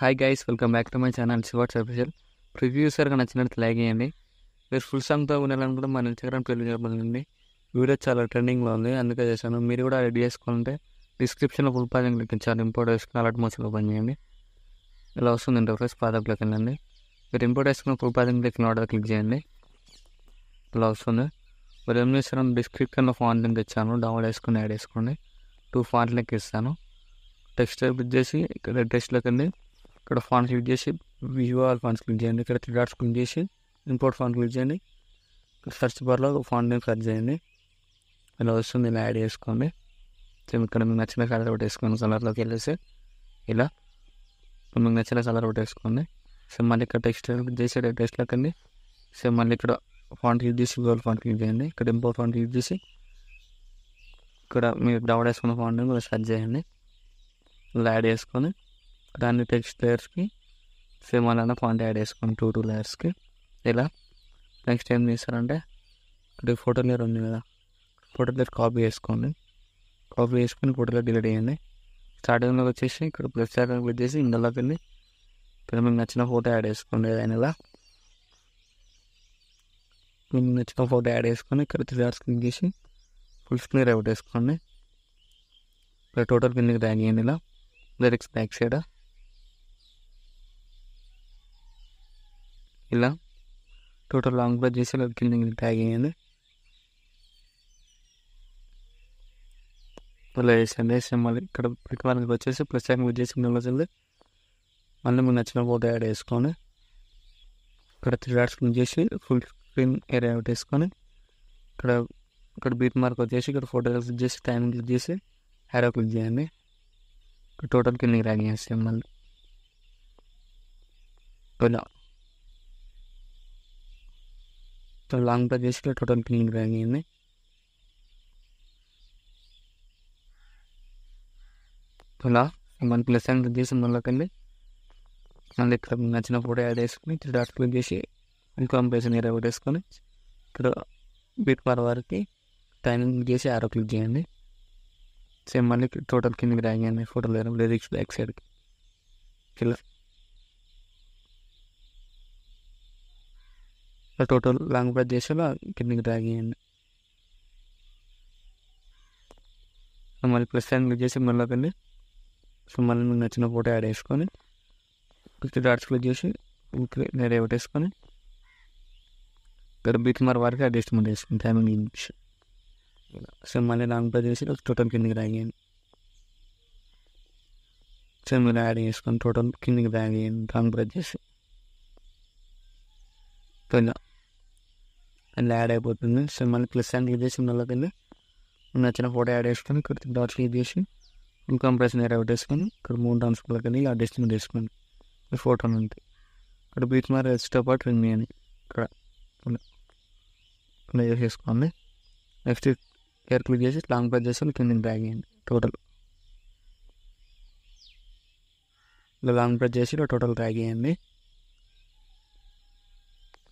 hi guys welcome back to my channel శివాట్స్ official previews సార్గా నచ్చినట్టు లైక్ చేయండి మీరు ఫుల్ సాంగ్తో ఉండాలనుకుంటే మన ఇన్స్టాగ్రామ్ ట్వెల్వ్ చెప్పండి వీడియో చాలా ట్రెండింగ్లో ఉంది అందుకే చేశాను మీరు కూడా రెడీ చేసుకోవాలంటే డిస్క్రిప్షన్లో ఫుల్ పాజింగ్ క్లిక్ చాలా ఇంపోర్ట్ వేసుకుని అలర్ట్ మోసం పని చేయండి ఇలా వస్తుంది ఇంటర్ఫేస్ పాదం క్లిక్ వెళ్ళండి మీరు ఇంపోర్ట్ వేసుకున్న ఫుల్ పాజింగ్ క్లిక్ ఆర్డర్ క్లిక్ చేయండి ఇలా వస్తుంది మరి ఏం చేస్తాను డిస్క్రిప్షన్లో ఫాన్ లింక్ ఇచ్చాను డౌన్లోడ్ వేసుకుని యాడ్ వేసుకోండి టూ ఫాన్ లింక్ ఇస్తాను టెక్స్ట్ టైప్ చేసి ఇక్కడ టెక్స్ట్లోకి వెళ్ళి ఇక్కడ ఫాంట్ క్లిక్ చేసి విజువల్ ఫాంట్స్ క్లిక్ చేయండి ఇక్కడ త్రీ డాట్స్ క్లిక్ చేసి ఇంపోర్ట్ ఫాంట్ క్లిక్ చేయండి ఇక్కడ సర్చ్ బార్లో ఫాంట్ నేమ్ సర్చ్ చేయండి ఇలా వస్తుంది నేను యాడ్ చేసుకోండి సేమ్ ఇక్కడ మీకు నచ్చిన కలర్ ఒకటి వేసుకోండి కలర్లోకి వెళ్ళేసి ఇలా మీకు నచ్చిన కలర్ ఒకటి వేసుకోండి సేమ్ మళ్ళీ ఇక్కడ టెక్స్ట్ చేసే టెక్స్ట్ లెక్కండి సేమ్ మళ్ళీ ఇక్కడ ఫాంట్ యూజ్ చేసి గోల్ ఫండ్ క్లిక్ చేయండి ఇక్కడ ఇంపోర్ట్ ఫండ్ యూజ్ చేసి ఇక్కడ మీరు డౌట్ వేసుకున్న ఫాంట్ కూడా సర్చ్ చేయండి ఇలా యాడ్ చేసుకొని దాన్ని టెక్స్ట్ లేయర్స్కి సేమ్ అలానే ఫాంట్ యాడ్ చేసుకోండి టూ టూ లేయర్స్కి ఇలా నెక్స్ట్ ఏం చేస్తారంటే ఇక్కడ ఫోటో లేయర్ ఉంది కదా ఫోటో లేయర్ కాపీ వేసుకోండి కాపీ చేసుకుని ఫోటోలో డిలీట్ చేయండి స్టార్టింగ్లో వచ్చేసి ఇక్కడ ప్లస్ ఐకాన్ క్లిక్ చేసి ఇందులోకి వెళ్ళి ఇక్కడ మీకు నచ్చిన ఫోటో యాడ్ చేసుకోండి ఏదైనా ఇలా మీకు నచ్చిన ఫోటో యాడ్ చేసుకొని ఇక్కడ త్రీ అవర్స్ క్లిక్ చేసి ఫుల్ స్క్రీన్ అవుట్ వేసుకోండి ఇక్కడ టోటల్ కిందకి ర్యాగ్ చేయండి ఇలా లిరిక్స్ బ్యాక్ సైడ్ ఇలా టోటల్ లాంగ్ ప్రెస్ చేసి ఇలా కింద ట్యాగ్ అయ్యింది ఇలా వేసాను వేసాం మళ్ళీ ఇక్కడ ప్రకారానికి వచ్చేసి ప్లస్ ట్యాగ్ మీద చేసి కింద వచ్చింది మళ్ళీ మీకు నచ్చిన ఫోటో యాడ్ వేసుకొని ఇక్కడ త్రీ డాట్స్ క్లిక్ చేసి ఫుల్ స్క్రీన్ ఏరియా ఒకటి వేసుకొని ఇక్కడ ఇక్కడ బీట్ మార్క్ వచ్చేసి ఇక్కడ ఫోటో క్లిక్ చేసి టైం క్లిక్ చేసి హ్యారో క్లిక్ చేయండి ఇక్కడ టోటల్ కిందకి ర్యాగింగ్ చేస్తాం మళ్ళీ ఇలా तो लॉन्ग प्रेस చేసి టోటల్ పిన్నింగ్ డ్రాయింగ్ అయింది అలా మన ప్లస్ అండ్ చేసి మళ్ళీ మళ్ళీ ఇక్కడ నచ్చిన ఫోటో యాడ్ చేసుకుని త్రీ డాట్ క్లిక్ చేసి ఇన్కంప్లేషన్ ఏరియా పెట్టేసుకొని ఇక్కడ బిట్ పర్ వరకు టైమింగ్ చేసి ఆరో క్లిక్ చేయండి సేమ్ మళ్ళీ టోటల్ కిందకి డ్రాయింగ్ అయింది ఫోటోలు లిరిక్స్ బ్యాక్ సైడ్కి ఇలా టోటల్ లాంగ్ ప్రెస్ చేసేలా కిందకి డ్రాగ్ చేయండి మళ్ళీ ప్లస్ సైన్ క్లిక్ చేసి మళ్ళీ వెళ్ళి సో మళ్ళీ మీకు నచ్చిన ఫోటో యాడ్ చేసుకొని ఫిఫ్టీ డాట్స్ క్లిక్ చేసి నేరే పెట్టేసుకొని ఇక్కడ బీట్ మార్ వారికి అడ్జస్ట్మెంట్ చేసుకుని టైమింగ్ ఇంగ్లీష్ సో మళ్ళీ లాంగ్ ప్రెస్ చేసి టోటల్ కిందకి డ్రాగ్ చేయండి సో మీరు యాడ్ చేసుకొని టోటల్ కిందకి డ్రాగ్ చేయండి లాంగ్ ప్రెస్ చేసి 对的。అండ్ యాడ్ అయిపోతుంది సో మళ్ళీ ప్లస్ అండ్ క్లిక్ చేసి మళ్ళీ వెళ్ళి నచ్చిన ఫోటో యాడ్ చేసుకొని ఇక్కడ డాట్ క్లిక్ చేసి ఫుల్ కంప్రెషన్ ఏరియా పెట్టేసుకొని ఇక్కడ మూడు డాన్స్లోకి వెళ్ళి ఆ డెస్టినేట్ తీసుకోండి ఈ ఫోటోని అంతే ఇక్కడ బీచ్ మార్ రెస్ట్తో పాటు రింగ్ అని ఇక్కడ ఇలా చేసుకోండి నెక్స్ట్ హెయిర్ క్లిక్ చేసి లాంగ్ ప్రెస్ చేసి కింద బ్యాగ్ చేయండి టోటల్ ఇలా లాంగ్ ప్రెస్ చేసి ఇలా టోటల్ డ్రాగ్ చేయండి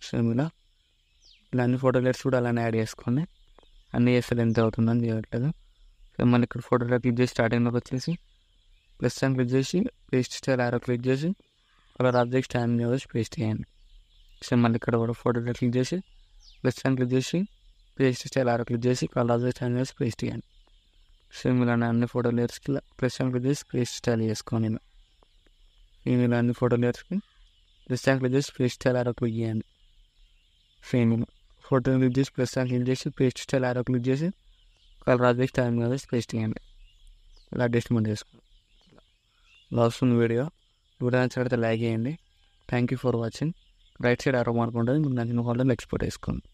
సో ఇలా ఇలా అన్ని ఫోటో లేయర్స్ కూడా అలానే యాడ్ చేసుకోండి అన్నీ చేస్తే ఎంత అవుతుందని చేయట్లేదు సో మళ్ళీ ఇక్కడ ఫోటో క్లిక్ చేసి స్టార్టింగ్లోకి వచ్చేసి ప్లస్ టైం క్లిక్ చేసి పేస్ట్ స్టైల్ ఆరో క్లిక్ చేసి కలర్ ఆబ్జెక్ట్ టైం చేసి పేస్ట్ చేయండి సో మళ్ళీ ఇక్కడ కూడా ఫోటో క్లిక్ చేసి ప్లస్ టైం క్లిక్ చేసి పేస్ట్ స్టైల్ ఆరో క్లిక్ చేసి కలర్ ఆబ్జెక్ట్ స్టాండ్ చేసి పేస్ట్ చేయండి సేమ్ ఇలానే అన్ని ఫోటో లేయర్స్కి ప్లస్ టైం క్లిక్ చేసి పేస్ట్ స్టైల్ చేసుకోండి నేను ఇలా అన్ని ఫోటో లేయర్స్కి ప్లస్ టైం క్లిక్ చేసి పేస్ట్ స్టైల్ ఆరో క్లిక్ చేయండి సేమ్ ఇలా ఫోటో క్లిక్ చేసి ప్లస్ అని క్లిక్ చేసి పేస్ట్ స్టైల్ ఆరో క్లిక్ చేసి కలర్ రాజు వేసి టైం కదా పేస్ట్ చేయండి ఇలా అడ్జస్ట్మెంట్ చేసుకోండి ఇలా వస్తుంది వీడియో చూడడానికి సైడ్ అయితే లైక్ చేయండి thank you for watching right side arrow mark ఉంటుంది మీరు నచ్చిన హోల్డర్లు ఎక్స్పోర్ట్ చేసుకోండి